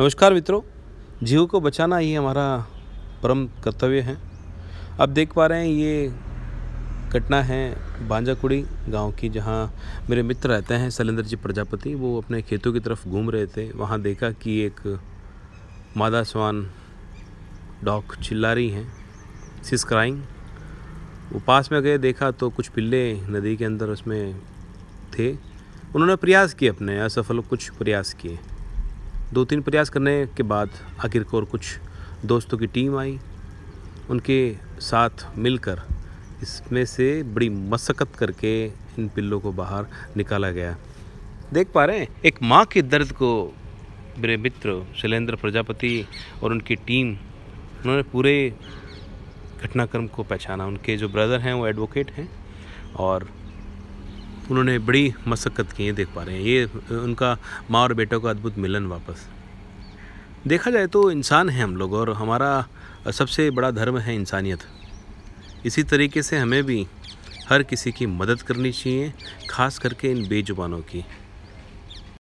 नमस्कार मित्रों जीव को बचाना ही हमारा परम कर्तव्य है अब देख पा रहे हैं ये घटना है बांजाकुड़ी गांव की जहां मेरे मित्र रहते हैं शैलेंद्र जी प्रजापति वो अपने खेतों की तरफ घूम रहे थे वहां देखा कि एक मादा स्वान डॉग चिल्ला रही हैं सिस क्राइंग वो पास में गए देखा तो कुछ पिल्ले नदी के अंदर उसमें थे उन्होंने प्रयास किए अपने असफल कुछ प्रयास किए दो तीन प्रयास करने के बाद आखिरकार कुछ दोस्तों की टीम आई उनके साथ मिलकर इसमें से बड़ी मशक्क़त करके इन पिल्लों को बाहर निकाला गया देख पा रहे हैं एक माँ के दर्द को मेरे मित्र शैलेंद्र प्रजापति और उनकी टीम उन्होंने पूरे घटनाक्रम को पहचाना उनके जो ब्रदर हैं वो एडवोकेट हैं और उन्होंने बड़ी मशक्क़त की है देख पा रहे हैं ये उनका माँ और बेटों का अद्भुत मिलन वापस देखा जाए तो इंसान हैं हम लोग और हमारा सबसे बड़ा धर्म है इंसानियत इसी तरीके से हमें भी हर किसी की मदद करनी चाहिए खास करके इन बेजुबानों की